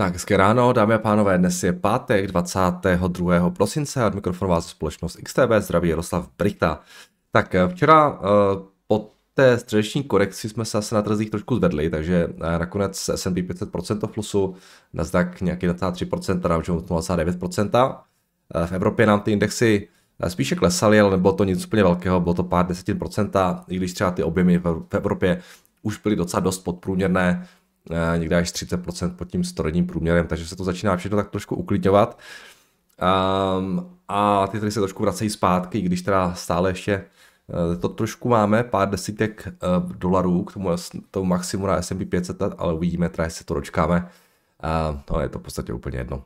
Tak, hezké ráno, dámy a pánové, dnes je pátek 22. prosince a od mikrofonu vás společnost XTB, zdraví Jaroslav Brichta. Tak eh, včera uh, po té středeční korekci jsme se asi na trzích trošku zvedli, takže uh, nakonec S&P 500% v plusu, Nasdaq nějaký 23%, na Jones 0,9%. Uh, v Evropě nám ty indexy spíše klesaly, ale nebylo to nic úplně velkého, bylo to pár desetin procenta, i když třeba ty objemy v Evropě už byly docela dost podprůměrné, Eh, někde až 30% pod tím storodním průměrem, takže se to začíná všechno tak trošku uklidňovat. Um, a ty tady se trošku vracejí zpátky, když teda stále ještě eh, to trošku máme, pár desítek uh, dolarů k tomu, tomu maximu na S&P 500, ale uvidíme, teda jestli to dočkáme. Uh, no, je to v podstatě úplně jedno.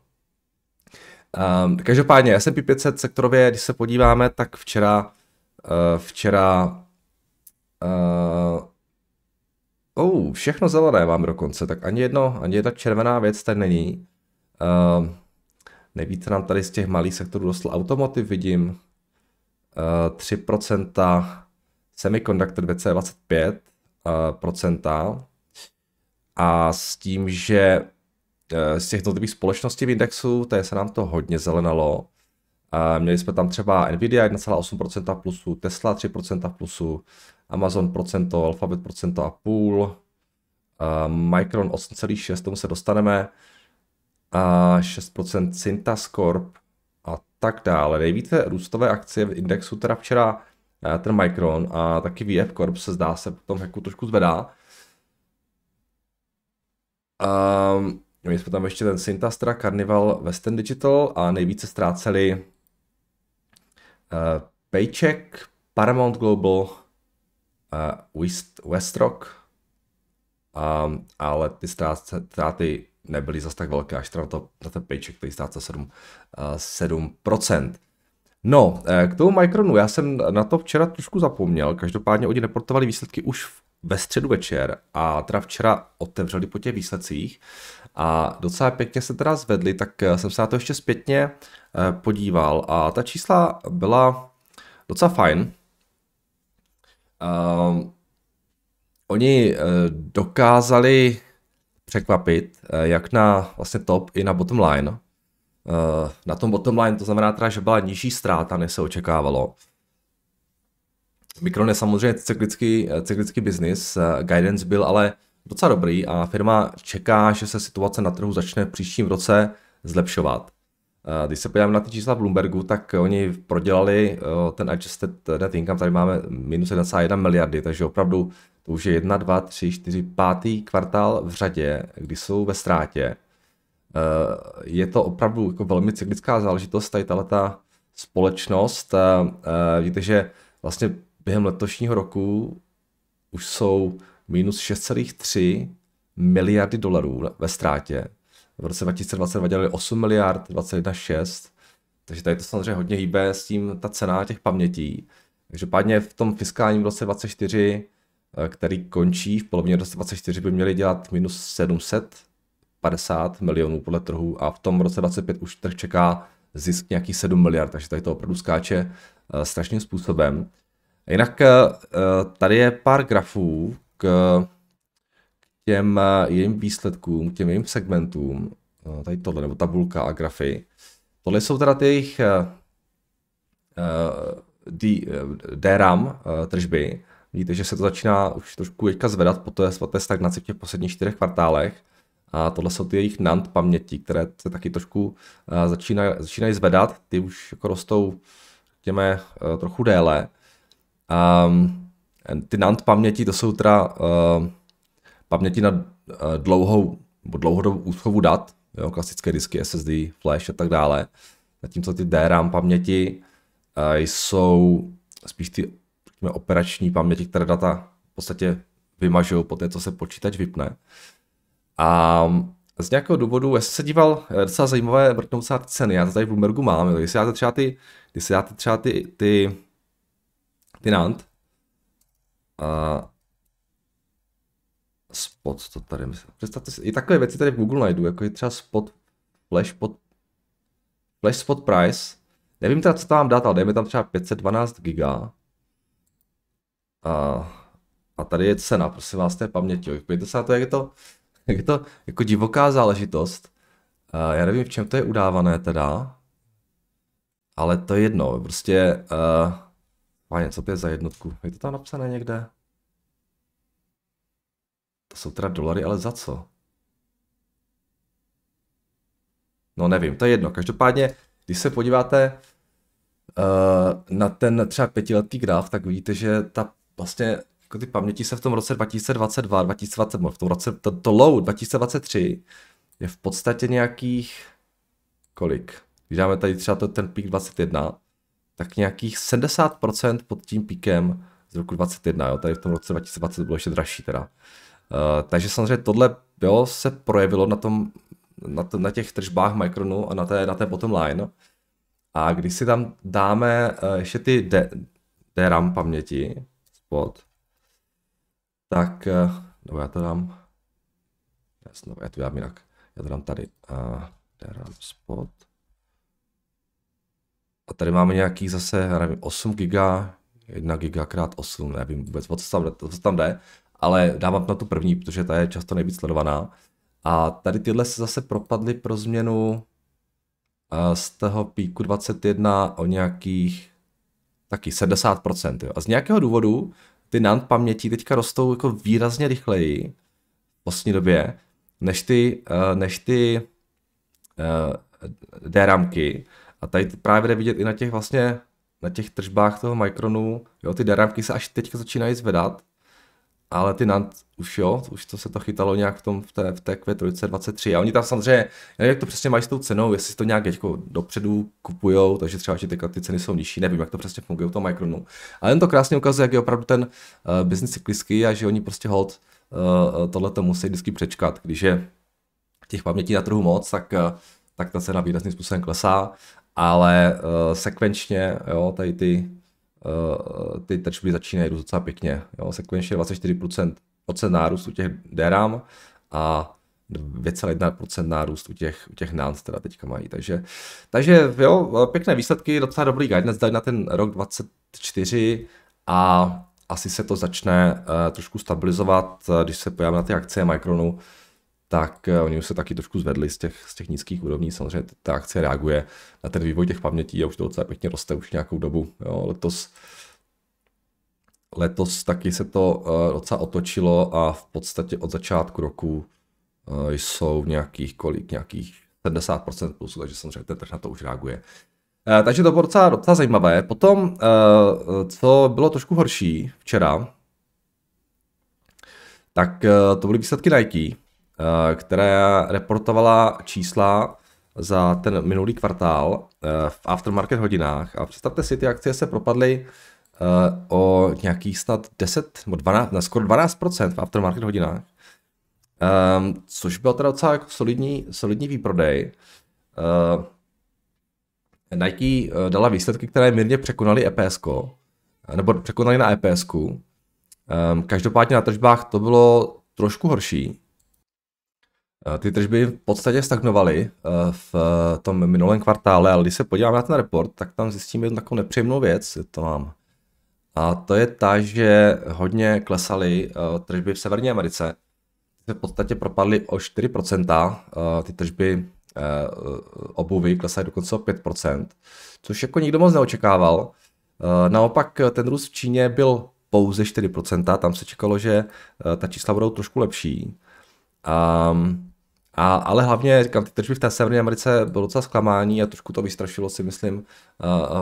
Um, každopádně S&P 500 sektorově, když se podíváme, tak včera, uh, včera uh, Oh, všechno zelené mám dokonce, tak ani, jedno, ani jedna červená věc tady není. Uh, nejvíce nám tady z těch malých sektorů dostal automotiv, vidím. Uh, ehm, 3% semiconductor 2,25%. Uh, eh, procenta. a s tím, že eh, z těch jednotlivých společností v indexu, tady se nám to hodně zelenalo. Eh, měli jsme tam třeba Nvidia 1,8% plusu, Tesla 3% plusu, Amazon procento, Alphabet procento a půl, eh, Micron 8,6, tomu se dostaneme, a 6% Cintas a tak dále. Nejvíce růstové akcie v indexu, teda včera eh, ten Micron a taky VF Corp se zdá se potom jako trošku zvedá. Um, my jsme tam ještě ten Sintastra, Carnival, Western Digital a nejvíce ztráceli Eh, paycheck, Paramount Global, eh, West, Westrock, um, ale ty ztráty nebyly zas tak velké, až na, to, na ten paycheck, který ztrácel 7, 7%. No, eh, k tomu Micronu, já jsem na to včera trošku zapomněl, každopádně oni reportovali výsledky už v ve středu večer a teda včera otevřeli po těch výsledcích a docela pěkně se teda zvedli, tak eh, jsem se na to ještě zpětně eh, podíval a ta čísla byla docela fajn. Ehm, oni eh, dokázali překvapit, jak na vlastně top i na bottom line. Na tom bottom line to znamená teda, že byla nižší ztráta, než se očekávalo. Mikron je samozřejmě cyklický, eh, cyklický biznis, eh, guidance byl ale docela dobrý a firma čeká, že se situace na trhu začne v příštím roce zlepšovat. Eh, když se podíváme na ty čísla Bloombergu, tak oni prodělali ten adjusted net income, tady máme minus 1,1 miliardy, takže opravdu to už je 1, 2, 3, 4, 5. kvartál v řadě, kdy jsou ve ztrátě. Je to opravdu jako velmi cyklická záležitost, tady ta společnost. Víte, že vlastně během letošního roku už jsou minus 6,3 miliardy dolarů ve ztrátě. V roce 2022 dělali 8 miliard, 21,6. Takže tady to samozřejmě hodně hýbe s tím ta cena těch pamětí. Takže pádně v tom fiskálním roce 24, eh, který končí v polovině roce 24, by měli dělat minus 750 milionů podle trhu a v tom roce 25 už trh čeká zisk nějakých 7 miliard, takže tady to opravdu skáče eh, strašným způsobem. Jinak eh, tady je pár grafů k těm eh, jejím výsledkům, k těm jejím segmentům. Eh, tady tohle, nebo tabulka a grafy. Tohle jsou teda ty jejich DRAM tržby. Vidíte, že se to začíná už trošku teďka zvedat po té svaté stagnaci v těch posledních čtyřech kvartálech. A tohle jsou ty jejich NAND paměti, které se taky trošku začínají, začínají zvedat. Ty už jako rostou, řekněme, trochu déle. Um, ty NAND paměti, to jsou teda uh, paměti na uh, dlouhou, dlouhodobou úschovu dat, jo, klasické disky, SSD, flash a tak dále. Zatímco ty DRAM paměti uh, jsou spíš ty řekněme, operační paměti, které data v podstatě vymažou po té, co se počítač vypne. A z nějakého důvodu, já jsem se díval, eh, docela zajímavé vrtnout se ceny, já to tady v Bloombergu mám, když se dáte třeba ty, když se dáte třeba ty, ty Pinant. A spot to tady myslím. Představte si, i takové věci tady v Google najdu, jako je třeba spot, flash pod, flash spot price. Nevím teda, co tam dát, ale dejme tam třeba 512 giga. A, a tady je cena, prosím vás, té paměti. Pojďte se na to, jak je to, jak je to jako divoká záležitost. A já nevím, v čem to je udávané teda, ale to je jedno, prostě uh, Páně, co to je za jednotku? Je to tam napsané někde? To jsou teda dolary, ale za co? No nevím, to je jedno. Každopádně, když se podíváte uh, na ten třeba pětiletý graf, tak vidíte, že ta vlastně jako ty paměti se v tom roce 2022, 2020, v tom roce, to, to low 2023 je v podstatě nějakých, kolik? Když dáme tady třeba to, ten pík 21, tak nějakých 70% pod tím píkem z roku 2021, jo, tady v tom roce 2020 bylo ještě dražší teda. Uh, takže samozřejmě tohle bylo se projevilo na, tom, na, to, na těch tržbách Micronu a na té, na té bottom line. A když si tam dáme uh, ještě ty D, DRAM paměti spod, tak, uh, nebo já to dám, jasno, já to dám jinak, já to dám tady, uh, DRAM spot, a tady máme nějaký zase, já nevím, 8 GB, 1 GB krát 8, nevím vůbec, o co tam, o co tam jde, ale dávám na tu první, protože ta je často nejvíc sledovaná. A tady tyhle se zase propadly pro změnu z toho píku 21 o nějakých taky 70%. Jo. A z nějakého důvodu ty NAND paměti teďka rostou jako výrazně rychleji v poslední době, než ty, než ty DRAMky. A tady právě jde vidět i na těch vlastně, na těch tržbách toho Micronu, jo, ty darámky se až teďka začínají zvedat, ale ty NAND už jo, už to se to chytalo nějak v, tom, v té, v té Q3 23. A oni tam samozřejmě, já nevím, jak to přesně mají s tou cenou, jestli to nějak jako dopředu kupujou, takže třeba, že teďka ty ceny jsou nižší, nevím, jak to přesně funguje u toho Micronu. Ale jen to krásně ukazuje, jak je opravdu ten uh, business cyklický a že oni prostě hold uh, tohle to musí vždycky přečkat, když je těch pamětí na trhu moc, tak uh, tak ta cena výrazným způsobem klesá ale uh, sekvenčně, jo, tady ty, uh, ty touchby začínají růst docela pěkně, jo, sekvenčně 24% procent nárůst u těch DRAM a 2,1% nárůst u těch, u těch NANS teda teďka mají, takže, takže jo, pěkné výsledky, docela dobrý guidance dali na ten rok 24 a asi se to začne uh, trošku stabilizovat, uh, když se pojďme na ty akcie Micronu, tak eh, oni už se taky trošku zvedli z těch, z těch nízkých úrovní. Samozřejmě ta akce reaguje na ten vývoj těch pamětí a už to docela pěkně roste už nějakou dobu. Jo, letos, letos taky se to eh, docela otočilo a v podstatě od začátku roku eh, jsou v nějakých kolik, nějakých 70% plusů, takže samozřejmě ten trh na to už reaguje. Takže to bylo docela, docela zajímavé. Potom, co bylo trošku horší včera, tak to byly výsledky Nike Eh, která reportovala čísla za ten minulý kvartál eh, v aftermarket hodinách a představte si, ty akcie se propadly eh, o nějakých snad 10 nebo 12, ne, skoro 12% v aftermarket hodinách, ehm, což byl teda docela jako solidní, solidní výprodej. Nike dala výsledky, které mírně překonaly EPS, nebo překonaly na EPS. Ehm, každopádně na tržbách to bylo trošku horší, Eh, ty tržby v podstatě stagnovaly eh, v eh, tom minulém kvartále, ale když se podívám na ten report, tak tam zjistím jednu takovou nepříjemnou věc, to mám. A to je ta, že hodně klesaly tržby v Severní Americe. se v podstatě propadly o 4%, ty tržby obuvy klesají dokonce o 5%, což jako nikdo moc neočekával. Naopak ten růst v Číně byl pouze 4%, tam se čekalo, že ta čísla budou trošku lepší. Um, a, ale hlavně, říkám, ty tržby v té Severní Americe bylo docela zklamání a trošku to vystrašilo, si myslím,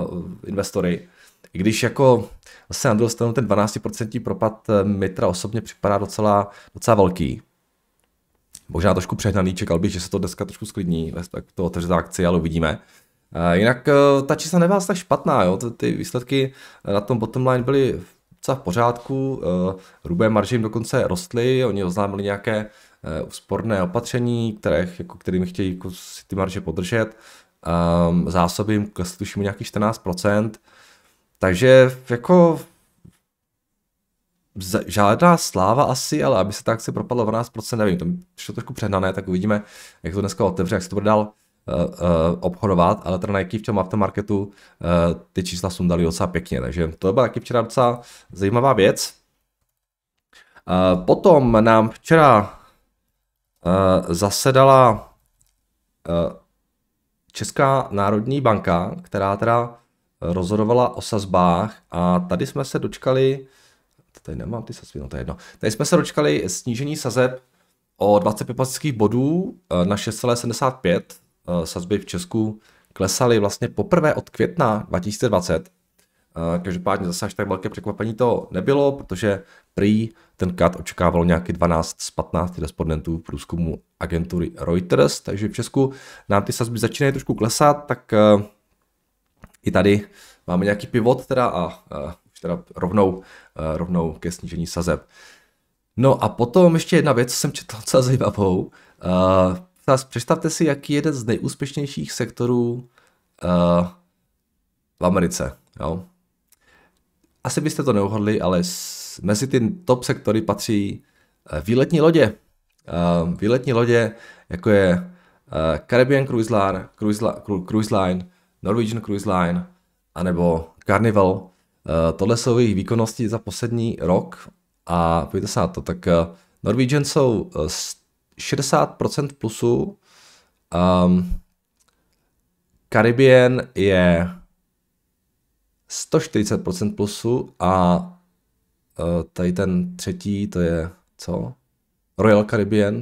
uh, uh, investory. I když jako zase na druhou stranu ten 12% propad eh, Mitra osobně připadá docela, docela velký. Možná trošku přehnaný, čekal bych, že se to dneska trošku sklidní, tak to otevře akci, ale uvidíme. Uh, jinak uh, ta čísla nebyla tak špatná, jo? ty výsledky na tom bottom line byly docela v pořádku, uh, hrubé marže jim dokonce rostly, oni oznámili nějaké Eh, sporné opatření, které, jako, kterými chtějí jako, si ty marže podržet. Um, zásoby jim tuším nějakých 14%. Takže jako žádná sláva asi, ale aby se tak si propadlo 12%, nevím, to je trošku přehnané, tak uvidíme, jak to dneska otevře, jak se to bude dál uh, uh, obchodovat, ale teda Nike v tom aftermarketu uh, ty čísla sundali docela pěkně, takže to byla taky včera docela zajímavá věc. Uh, potom nám včera Eh, zasedala eh, Česká národní banka, která teda rozhodovala o sazbách a tady jsme se dočkali, tady nemám ty sazby, no to je jedno, tady jsme se dočkali snížení sazeb o 25 bodů eh, na 6,75. Sazby v Česku klesaly vlastně poprvé od května 2020 Eh, každopádně zase až tak velké překvapení to nebylo, protože prý tenkrát očekávalo nějaký 12 z 15 respondentů v průzkumu agentury Reuters, takže v Česku nám ty sazby začínají trošku klesat, tak eh, i tady máme nějaký pivot teda a eh, už teda rovnou, rovnou ke snížení sazeb. No a potom ještě jedna věc, co jsem četl docela zajímavou. Představte si, jaký je jeden z nejúspěšnějších sektorů v Americe. Jo? Asi byste to neuhodli, ale mezi ty top sektory patří eh, výletní lodě. Eh, výletní lodě, jako je eh, Caribbean Cruise Line, Cruise Line, Norwegian Cruise Line, anebo Carnival. Tohle jsou jejich výkonnosti za poslední rok a pojďte se na to, tak Norwegian jsou 60% plusu, um, Caribbean je 140% plusu a eh, tady ten třetí, to je co? Royal Caribbean,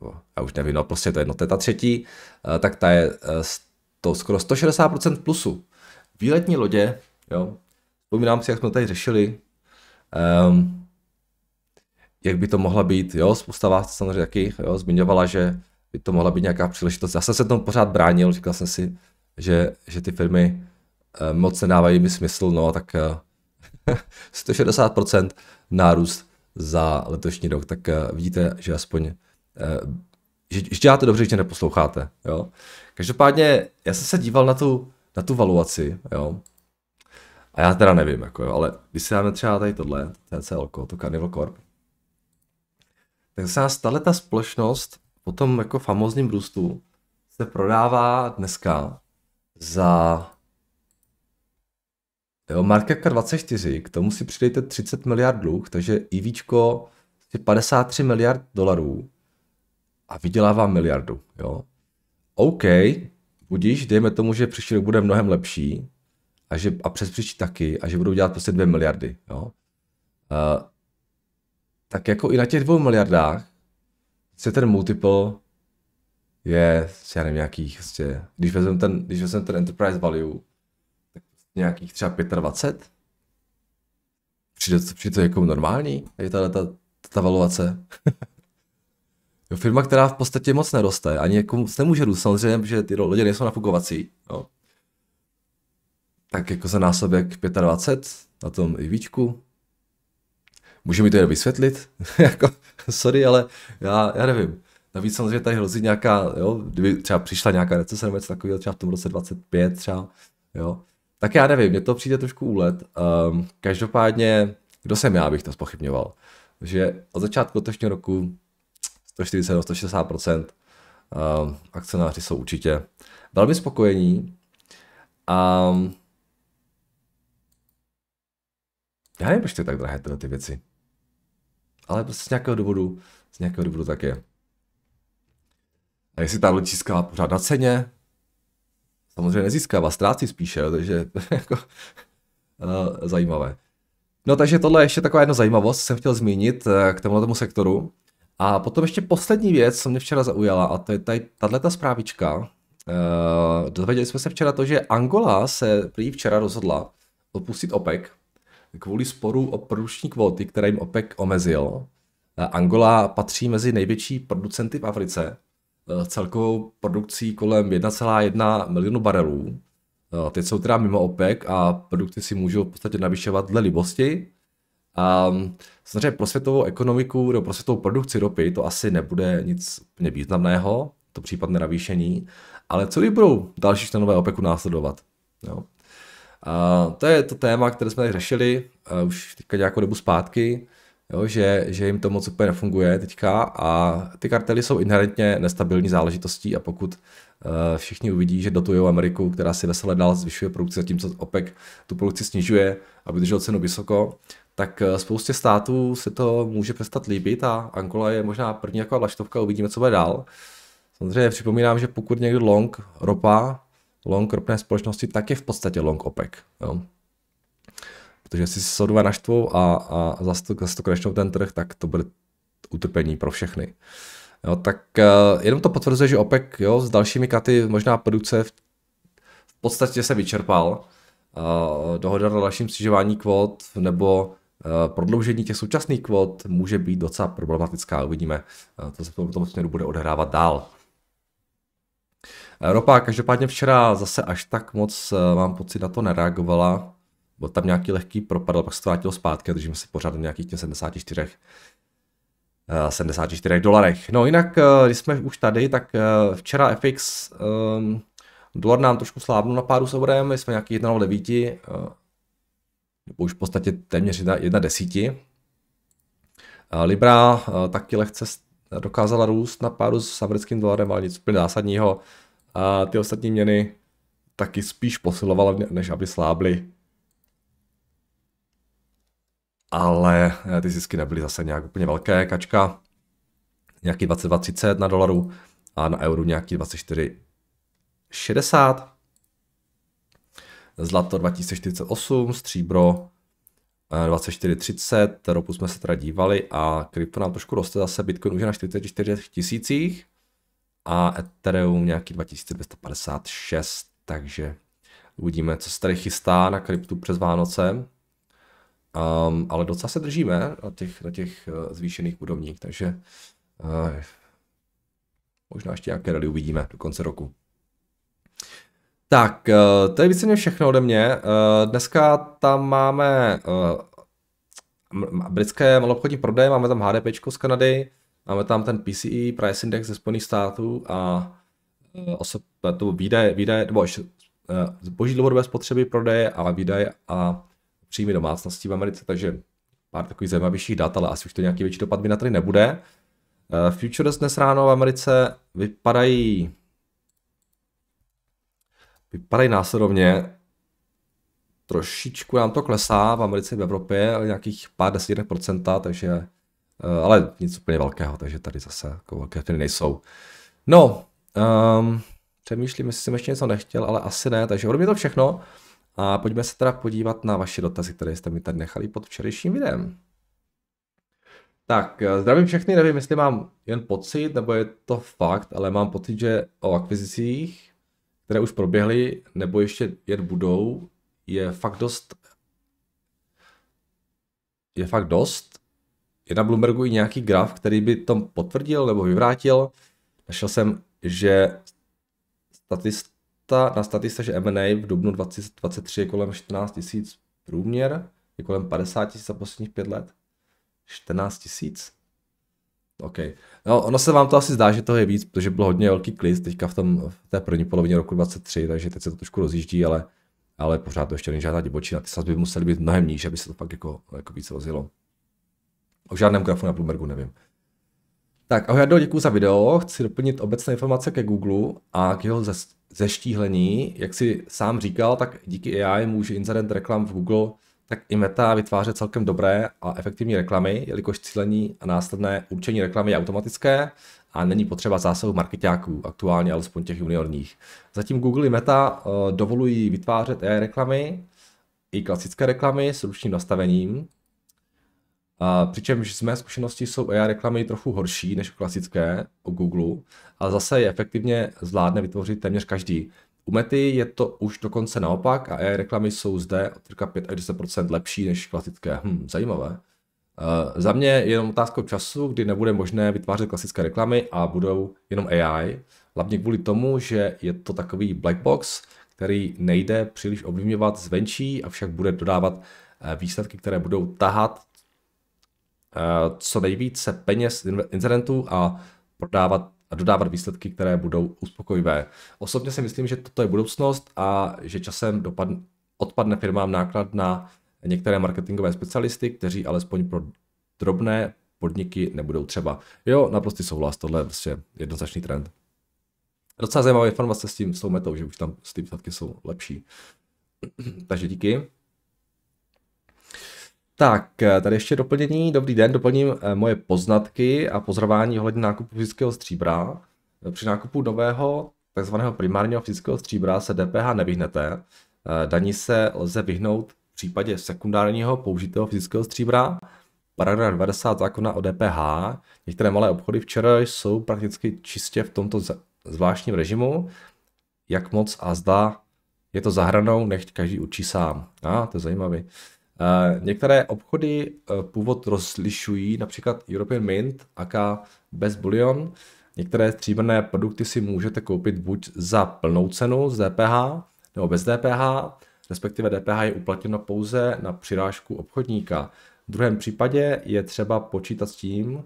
nebo já už nevím, no prostě to je jedno, to je ta třetí, eh, tak ta je eh, to skoro 160% plusu. Výletní lodě, jo, vzpomínám si, jak jsme to tady řešili, um, jak by to mohla být, jo, spousta vás samozřejmě taky, jo, zmiňovala, že by to mohla být nějaká příležitost. Já jsem se tomu pořád bránil, říkal jsem si, že, že ty firmy Eh, moc nedávají mi smysl, no a tak 160% eh, nárůst za letošní rok, tak eh, vidíte, že aspoň že, že děláte dobře, že neposloucháte, jo. Každopádně já jsem se díval na tu, na tu valuaci, jo. A já teda nevím, jako jo, ale když si dáme třeba tady tohle, TCL, to Carnival Corp, tak se nás tahle ta společnost po tom jako famozním růstu se prodává dneska za Jo, marketka 24, k tomu si přidejte 30 miliard dluh, takže IVčko 53 miliard dolarů a vydělává miliardu. Jo. OK, budíš, dejme tomu, že příští rok bude mnohem lepší a, že, a přes příští taky a že budou dělat prostě 2 miliardy. Jo. Uh, tak jako i na těch dvou miliardách se ten multiple je, já nevím, nějakých, prostě, když vezmeme ten, když vezmem ten enterprise value, nějakých třeba 25? Přijde, to, přijde to jako normální, tady ta, ta, ta valuace. jo, firma, která v podstatě moc neroste, ani jako moc nemůže růst, samozřejmě, že ty lidi nejsou nafukovací. Jo. Tak jako za násobek 25 na tom výčku, Může mi to jen vysvětlit? jako, sorry, ale já, já nevím. Navíc samozřejmě tady hrozí nějaká, jo, kdyby třeba přišla nějaká recese nebo něco takového, třeba v tom roce 25 třeba, jo, tak já nevím, mně to přijde trošku úlet. Um, každopádně, kdo jsem já, bych to spochybňoval. Že od začátku letošního roku 140 nebo 160 um, ehm, akcionáři jsou určitě velmi spokojení. A um, ehm, já nevím, proč to je tak drahé tyhle ty věci. Ale prostě z nějakého důvodu, z nějakého důvodu tak je. A jestli ta číská pořád na ceně, samozřejmě nezískává, ztrácí spíše, jo, takže jako eh, zajímavé. No takže tohle je ještě taková jedna zajímavost, jsem chtěl zmínit eh, k tomuto tomu sektoru. A potom ještě poslední věc, co mě včera zaujala, a to je tady tato zprávička. Uh, dozvěděli jsme se včera to, že Angola se prý včera rozhodla opustit OPEC kvůli sporu o produční kvóty, které jim OPEC omezil. Angola patří mezi největší producenty v Africe Eh, celkovou produkcí kolem 1,1 milionu barelů. Eh, Teď jsou teda mimo OPEC a produkty si můžou v podstatě navyšovat dle libosti. A mm, samozřejmě pro světovou ekonomiku nebo pro světovou produkci ropy to asi nebude nic významného, to případné navýšení, ale co by budou další členové OPECu následovat? Jo. A to je to téma, které jsme tady řešili eh, už teďka nějakou dobu zpátky jo, že, že jim to moc úplně nefunguje teďka a ty kartely jsou inherentně nestabilní záležitostí a pokud uh, všichni uvidí, že dotují Ameriku, která si vesele dál zvyšuje produkci, zatímco OPEC tu produkci snižuje, aby držel cenu vysoko, tak eh, spoustě států se to může přestat líbit a Angola je možná první jako vlaštovka, uvidíme, co bude dál. Samozřejmě připomínám, že pokud někdo long ropa, long ropné společnosti, tak je v podstatě long OPEC. Jo. Protože jestli se sodové naštvou a, a zase to, zase to krešnou ten trh, tak to bude utrpení pro všechny. Jo, tak uh, jenom to potvrzuje, že OPEC jo, s dalšími katy možná produce v, v podstatě se vyčerpal. Uh, dohoda na dalším snižování kvot nebo uh, prodloužení těch současných kvot může být docela problematická. Uvidíme, uh, to se v tom, v tom směru bude odehrávat dál. Evropa každopádně včera zase až tak moc, mám pocit, na to nereagovala byl tam nějaký lehký propad, ale pak se to vrátilo zpátky a držíme se pořád na nějakých těch 74, 74 eh, dolarech. No jinak, eh, když jsme už tady, tak eh, včera FX um, ehm, dolar nám trošku slábnul na páru s eurem, my jsme nějaký 1,9, nebo už v podstatě téměř 1,10. Libra taky lehce dokázala růst na páru s americkým dolarem, ale nic úplně zásadního. A ty ostatní měny taky spíš posilovala, než aby slábly ale eh, ty zisky nebyly zase nějak úplně velké. Kačka nějaký 22,30 na dolaru a na euru nějaký 24,60. Zlato 2048, stříbro 24,30, eh, ropu jsme se teda dívali a krypto nám trošku roste zase, Bitcoin už je na 44 tisících a Ethereum nějaký 2256, takže uvidíme, co se tady chystá na kryptu přes Vánoce. Um, ale docela se držíme na těch, na těch eh, zvýšených úrovních, takže uh, možná ještě nějaké rady uvidíme do konce roku. Tak, uh, to je víceméně všechno ode mě. Uh, dneska tam máme uh, britské malobchodní prodeje, máme tam HDP z Kanady, máme tam ten PCE, Price Index ze Spojených států a osob, to výdaje, výdaje, nebo zboží dlouhodobé spotřeby prodeje a výdaje a příjmy domácností v Americe, takže pár takových zajímavějších dat, ale asi už to nějaký větší dopad by na tady nebude. Eh, futures dnes ráno v Americe vypadají vypadají následovně. Trošičku nám to klesá v Americe v Evropě, ale nějakých pár desetinek procenta, takže eh, ale nic úplně velkého, takže tady zase jako velké firmy nejsou. No, um, přemýšlím, jestli jsem ještě něco nechtěl, ale asi ne, takže ode mě to všechno. A pojďme se teda podívat na vaše dotazy, které jste mi tady nechali pod včerejším videem. Tak, eh, zdravím všechny, nevím, jestli mám jen pocit, nebo je to fakt, ale mám pocit, že o akvizicích, které už proběhly, nebo ještě jen budou, je fakt dost je fakt dost. Je na Bloombergu i nějaký graf, který by tom potvrdil nebo vyvrátil. Našel jsem, že statist, Statista, na Statista, že M&A v dubnu 2023 je kolem 14 tisíc průměr, je kolem 50 tisíc za posledních pět let. 14 tisíc? OK. No, ono se vám to asi zdá, že toho je víc, protože byl hodně velký klid teďka v, tom, v té první polovině roku 2023, takže teď se to trošku rozjíždí, ale, ale pořád to ještě není žádná divočina. Ty sazby musely být mnohem níž, aby se to fakt jako, jako víc rozjelo. O žádném grafu na Bloombergu nevím. Tak ahoj, děkuji za video. Chci doplnit obecné informace ke Google a k jeho zeštíhlení, jak si sám říkal, tak díky AI může incident reklam v Google tak i Meta vytvářet celkem dobré a efektivní reklamy, jelikož cílení a následné určení reklamy je automatické a není potřeba zásahu marketáků, aktuálně alespoň těch juniorních. Zatím Google i Meta eh, dovolují vytvářet AI reklamy, i klasické reklamy s ručním nastavením, a přičemž z mé zkušenosti jsou AI reklamy trochu horší než klasické o Google, a zase je efektivně zvládne vytvořit téměř každý. U Mety je to už dokonce naopak a AI reklamy jsou zde od 5 až 10 lepší než klasické. Hm, zajímavé. Uh, za mě je jenom otázkou času, kdy nebude možné vytvářet klasické reklamy a budou jenom AI, hlavně kvůli tomu, že je to takový black box, který nejde příliš ovlivňovat zvenčí, avšak bude dodávat e, výsledky, které budou tahat Eh, co nejvíce peněz incidentů a prodávat a dodávat výsledky, které budou uspokojivé. Osobně si myslím, že toto je budoucnost a že časem dopadne, odpadne firmám náklad na některé marketingové specialisty, kteří alespoň pro drobné podniky nebudou třeba. Jo, naprostý souhlas, tohle je prostě jednoznačný trend. Docela zajímavá informace s tím, s tou metou, že už tam ty výsledky jsou lepší. Takže díky. Tak, eh, tady ještě doplnění. Dobrý den, doplním eh, moje poznatky a pozorování ohledně nákupu fyzického stříbra. Eh, při nákupu nového tzv. primárního fyzického stříbra se DPH nevyhnete. Daní se lze vyhnout v případě sekundárního použitého fyzického stříbra. Paragraf 90 zákona o DPH. Některé malé obchody včera jsou prakticky čistě v tomto zvláštním režimu. Jak moc a zda je to zahranou, nechť každý učí sám. A, ah, to je zajímavé. Eh, některé obchody eh, původ rozlišují, například European Mint, aka Best bullion. Některé stříbrné produkty si můžete koupit buď za plnou cenu z DPH nebo bez DPH, respektive DPH je uplatněno pouze na přirážku obchodníka. V druhém případě je třeba počítat s tím,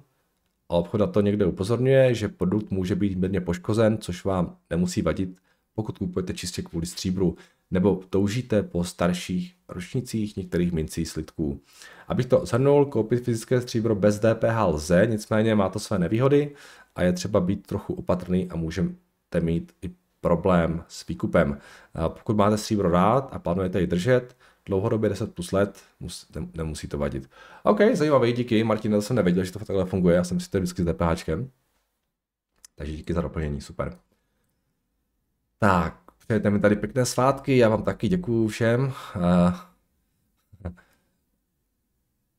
a obchod na to někde upozorňuje, že produkt může být mírně poškozen, což vám nemusí vadit, pokud kupujete čistě kvůli stříbru nebo toužíte po starších ročnicích některých mincí slitků. Abych to zhrnul, koupit fyzické stříbro bez DPH lze, nicméně má to své nevýhody a je třeba být trochu opatrný a můžete mít i problém s výkupem. Pokud máte stříbro rád a plánujete ji držet, dlouhodobě 10 plus let, mus, ne, nemusí to vadit. OK, zajímavý, díky. Martin, já jsem nevěděl, že to takhle funguje, já jsem si to vždycky s DPHčkem. Takže díky za doplnění, super. Tak, Přejete mi tady pěkné svátky, já vám taky děkuju všem. A,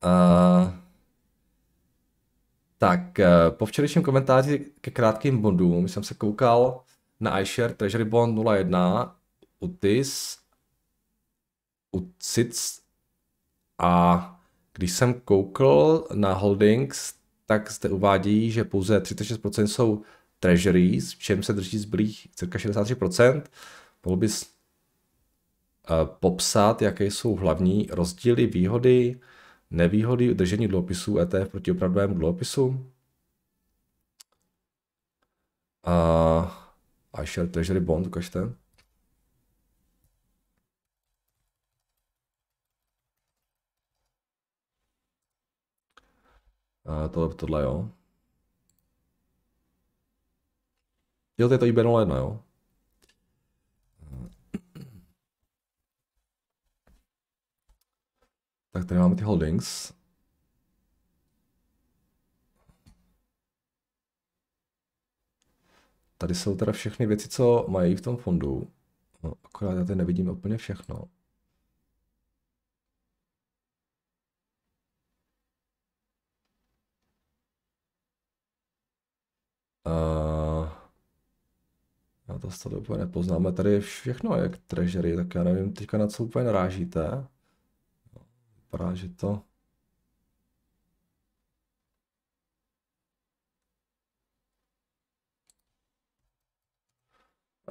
a, tak, e, po včerejším komentáři ke krátkým bodům jsem se koukal na iShare Treasury Bond 01, UTIS, utis a když jsem koukal na holdings, tak zde uvádí, že pouze 36% jsou Treasuries, v čem se drží zbylých cirka 63%. Mohl bys eh, popsat, jaké jsou hlavní rozdíly, výhody, nevýhody držení dluhopisů ETF proti opravdovému dluhopisu? A iShare Treasury Bond, ukažte. Uh, tohle, tohle jo. Jo, to je to IB01, jo. Tak tady máme ty holdings. Tady jsou teda všechny věci, co mají v tom fondu. No, akorát já tady nevidím úplně všechno. A no, to stále úplně nepoznáme. Tady je všechno, jak treasury, tak já nevím teďka na co úplně narážíte. Vypadá, že to...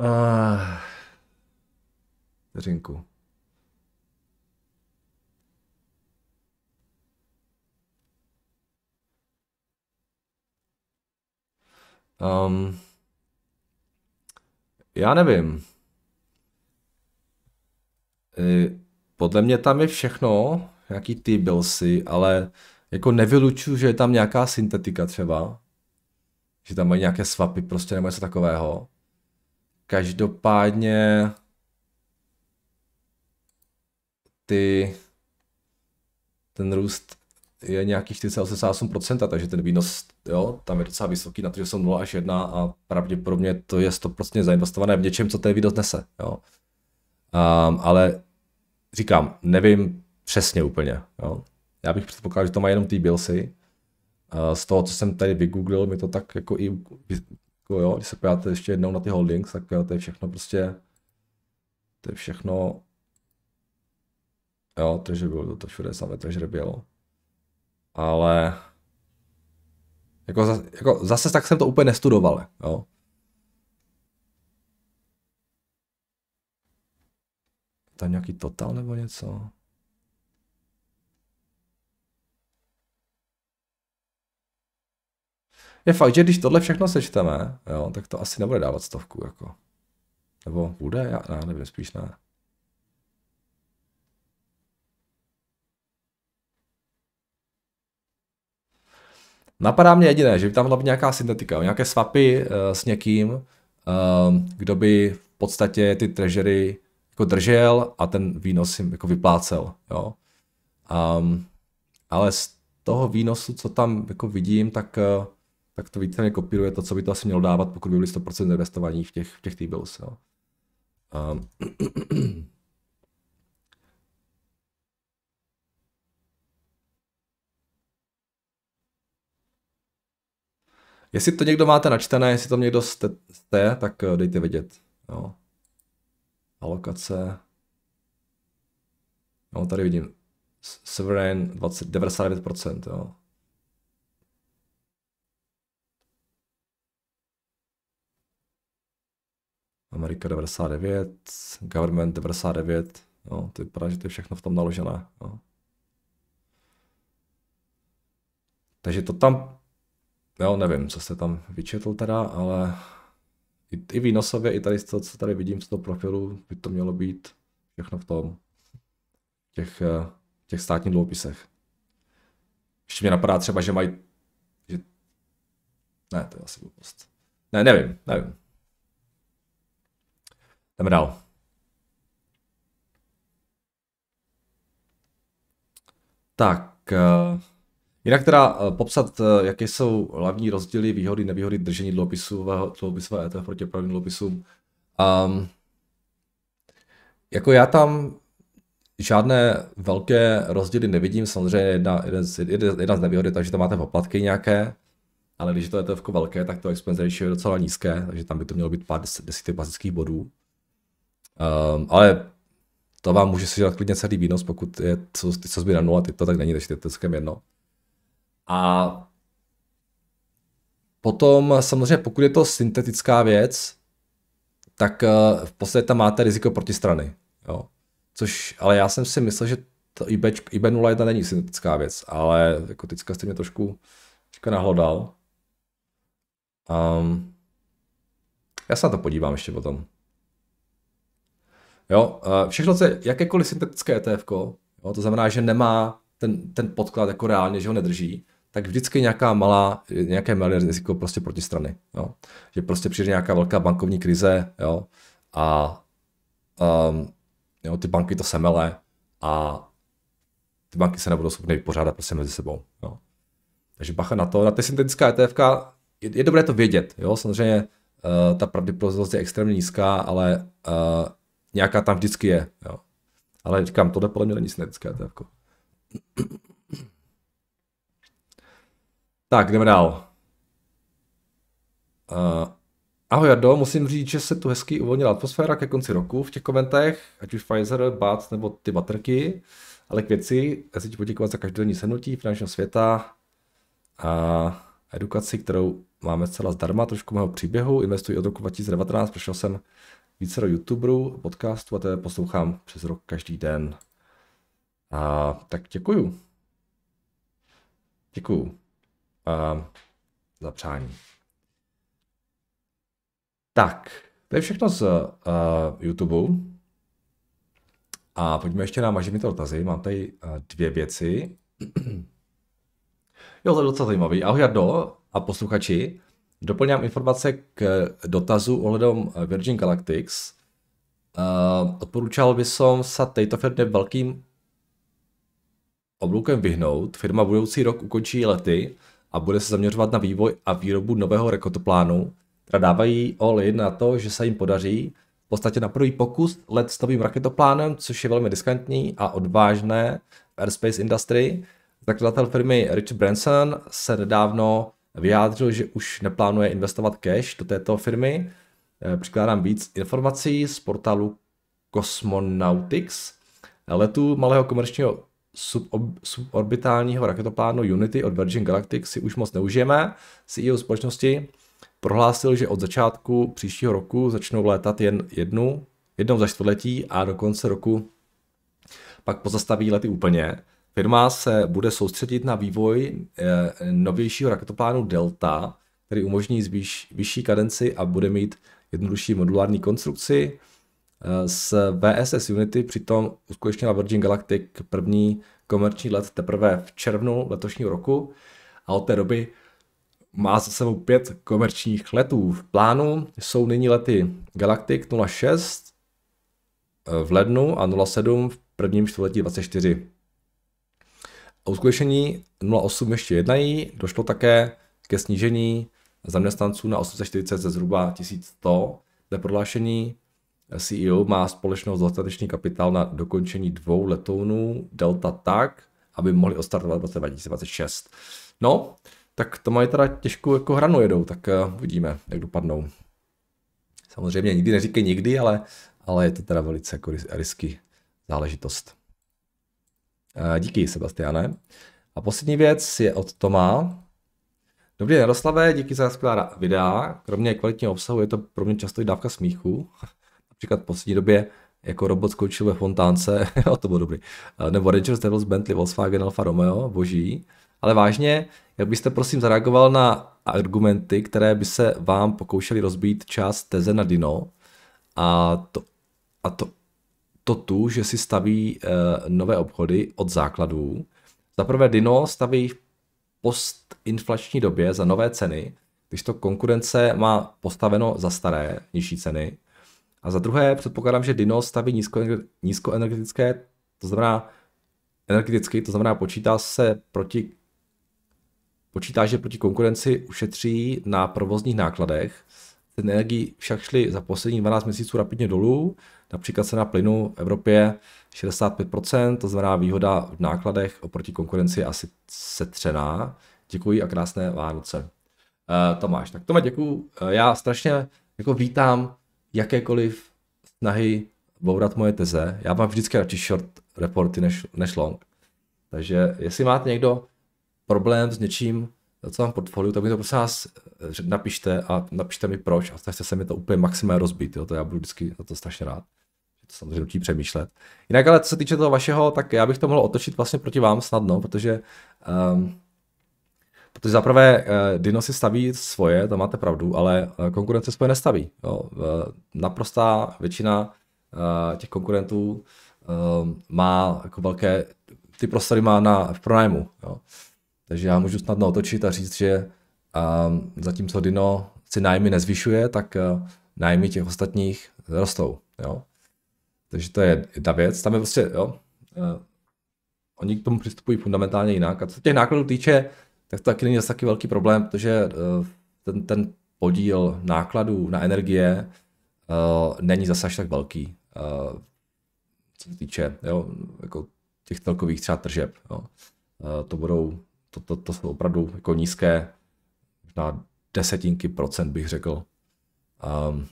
Ah. Řinku. Um, já nevím. Eh, podle mě tam je všechno, nějaký ty bilsy, ale jako nevylučuju, že je tam nějaká syntetika třeba, že tam mají nějaké svapy prostě nebo něco takového. Každopádně ty ten růst je nějakých 48%, takže ten výnos jo, tam je docela vysoký, na to, že jsou 0 až 1 a pravděpodobně to je 100% zainvestované v něčem, co ten výnos nese. Jo. Um, ale říkám, nevím přesně úplně. Jo. Já bych předpokládal, že to má jenom ty bilsy. Uh, z toho, co jsem tady vygooglil, mi to tak jako i jako jo, když se podíváte ještě jednou na ty holdings, tak jo, to je všechno prostě, to je všechno, jo, takže bylo to všude samé, takže bylo ale jako, zase, jako zase tak jsem to úplně nestudoval, jo. Tam nějaký total nebo něco? Je fakt, že když tohle všechno sečteme, jo, tak to asi nebude dávat stovku, jako. Nebo bude? Já, já nevím, spíš ne. Napadá mě jediné, že by tam byla nějaká syntetika, nějaké swapy eh, s někým, ehm, kdo by v podstatě ty treasury jako držel a ten výnos jim jako vyplácel. Jo? Um, ale z toho výnosu, co tam jako vidím, tak, eh, tak to více kopíruje to, co by to asi mělo dávat, pokud by byly 100% investování v těch, v těch T-bills. Um. Jestli to někdo máte načtené, jestli to někdo jste, jste tak eh, dejte vědět. Jo. Alokace. No, tady vidím. Sovereign 20, 99%, jo. Amerika 99, government 99, no, to vypadá, že to je všechno v tom naložené. No. Takže to tam jo, nevím, co jste tam vyčetl teda, ale i, i výnosově, i tady, to, co tady vidím z toho profilu, by to mělo být všechno v tom, těch, eh, těch státních dluhopisech. Ještě mě napadá třeba, že mají, že... ne, to je asi blbost. Ne, nevím, nevím. Jdeme dál. Tak, uh... Jinak teda eh, popsat, eh, jaké jsou hlavní rozdíly, výhody, nevýhody držení dluhopisového, dluhopisové ETF proti opravdu dluhopisům. Um, jako já tam žádné velké rozdíly nevidím, samozřejmě jedna, jeden z, jedna z nevýhod je takže tam máte poplatky nějaké, ale když je to ETF velké, tak to expense ratio je docela nízké, takže tam by to mělo být pár des, desítek bazických bodů. Um, ale to vám může dělat klidně celý výnos, pokud je co, co na nula, ty to tak není, takže to je jedno. A potom samozřejmě, pokud je to syntetická věc, tak eh, v podstatě tam máte riziko protistrany. Jo. Což, ale já jsem si myslel, že to IB, IB01 není syntetická věc, ale jako teďka jste mě trošku, trošku nahlodal. Um, já se na to podívám ještě potom. Jo, eh, všechno, co je jakékoliv syntetické ETF, jo, to znamená, že nemá ten, ten podklad jako reálně, že ho nedrží, tak vždycky nějaká malá, nějaké malé riziko prostě proti strany. Jo? Že prostě přijde nějaká velká bankovní krize jo? a um, jo, ty banky to semele a ty banky se nebudou schopny vypořádat prostě mezi sebou. Jo? Takže bacha na to. Na ty syntetická ETF je, je dobré to vědět. Jo? Samozřejmě uh, ta pravděpodobnost je extrémně nízká, ale uh, nějaká tam vždycky je. Jo? Ale říkám, tohle podle mě není syntetické ETF. Tak, jdeme dál. Uh, ahoj, Jardo, musím říct, že se tu hezky uvolnila atmosféra ke konci roku v těch komentech, ať už Pfizer, Bác nebo ty baterky, ale k věci, chci ti poděkovat za každodenní sednutí finančního světa a edukaci, kterou máme zcela zdarma, trošku mého příběhu, investuji od roku 2019, prošel jsem více do youtuberů, podcastu a tebe poslouchám přes rok každý den. A tak děkuju. Děkuju uh, za přání. Tak, to je všechno z uh, YouTube. A pojďme ještě na mažení dotazy. Mám tady uh, dvě věci. jo, to je docela zajímavý. Ahoj, Jardo a posluchači. Doplňám informace k dotazu ohledom eh, Virgin Galactics. Uh, odporučal by som sa tejto firmě velkým obloukem vyhnout. Firma budoucí rok ukončí lety a bude se zaměřovat na vývoj a výrobu nového rekotoplánu, která dávají all-in na to, že se jim podaří v podstatě na první pokus let s novým raketoplánem, což je velmi diskantní a odvážné v aerospace industry. Zakladatel firmy Richard Branson se nedávno vyjádřil, že už neplánuje investovat cash do této firmy. Eh, přikládám víc informací z portálu Cosmonautics. Letu malého komerčního subob, suborbitálního raketoplánu Unity od Virgin Galactic si už moc neužijeme. CEO společnosti prohlásil, že od začátku příštího roku začnou létat jen jednu, jednou za čtvrtletí a do konce roku pak pozastaví lety úplně. Firma se bude soustředit na vývoj eh, novějšího raketoplánu Delta, který umožní zvýš, vyšší kadenci a bude mít jednodušší modulární konstrukci. Eh, S VSS Unity přitom uskutečnila Virgin Galactic první komerční let teprve v červnu letošního roku a od té doby má za sebou pět komerčních letů. V plánu jsou nyní lety Galactic 06 eh, v lednu a 07 v prvním čtvrtletí 24. A uskutečnění 08 ještě jednají, došlo také ke snížení zaměstnanců na 840 ze zhruba 1100. Dle prohlášení CEO má společnost dostatečný kapitál na dokončení dvou letounů Delta tak, aby mohli odstartovat v roce 2026. No, tak to mají teda těžkou jako hranu jedou, tak uh, uvidíme, jak dopadnou. Samozřejmě nikdy neříkej nikdy, ale, ale je to teda velice jako risky záležitost. Uh, díky, Sebastiane. A poslední věc je od Toma. Dobrý den, Jaroslave, díky za skvělá videa. Kromě kvalitního obsahu je to pro mě často i dávka smíchu například v poslední době jako robot skončil ve fontánce, jo, to bylo dobrý, eh, nebo Rangers Devils Bentley Volkswagen Alfa Romeo, boží, ale vážně, jak byste prosím zareagoval na argumenty, které by se vám pokoušeli rozbít část teze na Dino a to, a to, to tu, že si staví uh, nové obchody od základů. Za prvé Dino staví v postinflační době za nové ceny, když to konkurence má postaveno za staré, nižší ceny. A za druhé, předpokládám, že Dino staví nízkoenergetické, to znamená energeticky, to znamená počítá se proti počítá, že proti konkurenci ušetří na provozních nákladech. Ten energii však šly za poslední 12 měsíců rapidně dolů, například cena plynu v Evropě 65%, to znamená výhoda v nákladech oproti konkurenci je asi setřená. Děkuji a krásné Vánoce. Eh, Tomáš, tak Tome děkuji. Eh, já strašně jako vítám jakékoliv snahy bourat moje teze. Já mám vždycky radši short reporty než, než long. Takže jestli máte někdo problém s něčím, co mám portfolio, tak mi to prosím vás eh, napište a napište mi proč a snažte se mi to úplně maximálně rozbít, jo? to já budu vždycky na to strašně rád. To samozřejmě nutí přemýšlet. Jinak ale co se týče toho vašeho, tak já bych to mohl otočit vlastně proti vám snadno, protože um, Protože zaprvé eh, Dino si staví svoje, to máte pravdu, ale eh, konkurence svoje nestaví. Jo. Naprostá většina eh, těch konkurentů má jako velké, ty prostory má na, v pronájmu. Jo. Takže já můžu snadno otočit a říct, že um, zatímco Dino si nájmy nezvyšuje, tak uh, nájmy těch ostatních rostou. Jo. Takže to je jedna věc. Tam je prostě, jo, uh, oni k tomu přistupují fundamentálně jinak. A co těch nákladů týče, tak to taky není zase taky velký problém, protože eh, ten, ten podíl nákladů na energie eh, není zase až tak velký, eh, co se týče jo, jako těch celkových třeba tržeb. Jo. To budou, to, to, to jsou opravdu jako nízké, možná desetinky procent bych řekl. Um,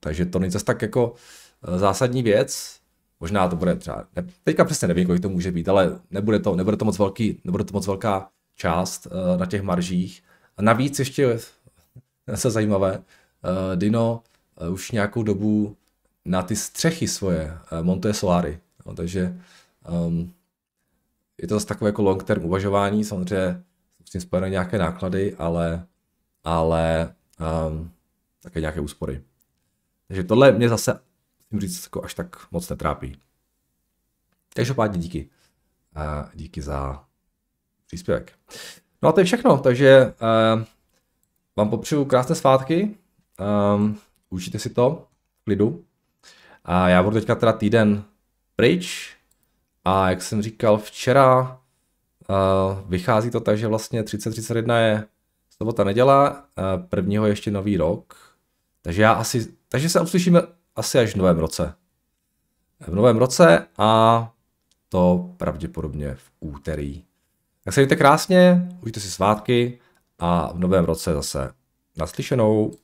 takže to není zase tak jako zásadní věc. Možná to bude třeba, ne, teďka přesně nevím, kolik to může být, ale nebude to, nebude to moc velký, nebude to moc velká část uh, na těch maržích. A navíc ještě se zajímavé, uh, Dino uh, už nějakou dobu na ty střechy svoje uh, montuje soláry, no, takže um, je to zase takové jako long term uvažování, samozřejmě s tím spojené nějaké náklady, ale, ale um, také nějaké úspory. Takže tohle mě zase musím říct jako až tak moc netrápí. Každopádně díky. Uh, díky za příspěvek. No a to je všechno, takže uh, vám popřeju krásné svátky, um, Učíte si to v klidu. A já budu teďka teda týden pryč a jak jsem říkal včera, uh, vychází to tak, že vlastně 30.31 je sobota neděla, uh, prvního ještě nový rok, takže já asi, takže se uslyšíme asi až v novém roce. V novém roce a to pravděpodobně v úterý. Tak se mějte krásně, užijte si svátky a v novém roce zase naslyšenou.